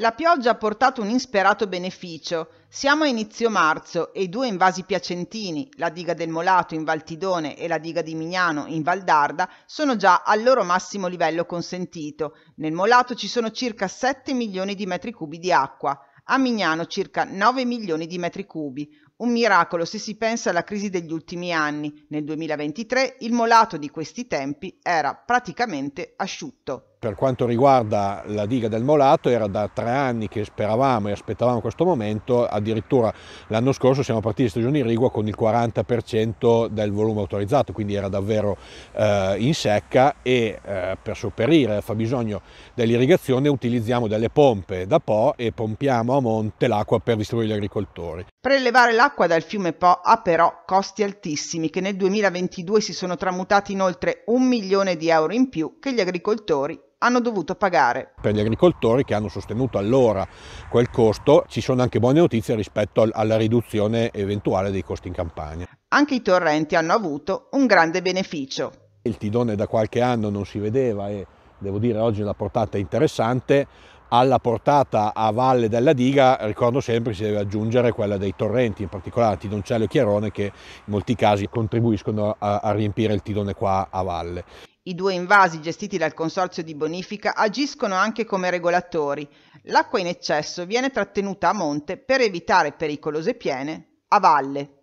La pioggia ha portato un insperato beneficio. Siamo a inizio marzo e i due invasi piacentini, la diga del Molato in Valtidone e la diga di Mignano in Valdarda, sono già al loro massimo livello consentito. Nel Molato ci sono circa 7 milioni di metri cubi di acqua, a Mignano circa 9 milioni di metri cubi. Un miracolo se si pensa alla crisi degli ultimi anni. Nel 2023 il Molato di questi tempi era praticamente asciutto. Per quanto riguarda la diga del Molato era da tre anni che speravamo e aspettavamo questo momento, addirittura l'anno scorso siamo partiti stagione irrigua con il 40% del volume autorizzato, quindi era davvero eh, in secca e eh, per sopperire al fabbisogno dell'irrigazione utilizziamo delle pompe da Po e pompiamo a monte l'acqua per distribuire gli agricoltori. Prelevare l'acqua dal fiume Po ha però costi altissimi che nel 2022 si sono tramutati in oltre un milione di euro in più che gli agricoltori hanno dovuto pagare. Per gli agricoltori che hanno sostenuto allora quel costo ci sono anche buone notizie rispetto alla riduzione eventuale dei costi in campagna. Anche i torrenti hanno avuto un grande beneficio. Il tidone da qualche anno non si vedeva e devo dire oggi la portata è interessante. Alla portata a valle della diga, ricordo sempre, si deve aggiungere quella dei torrenti, in particolare Tidoncello e Chiarone, che in molti casi contribuiscono a, a riempire il tidone qua a valle. I due invasi gestiti dal Consorzio di bonifica agiscono anche come regolatori. L'acqua in eccesso viene trattenuta a monte per evitare pericolose piene a valle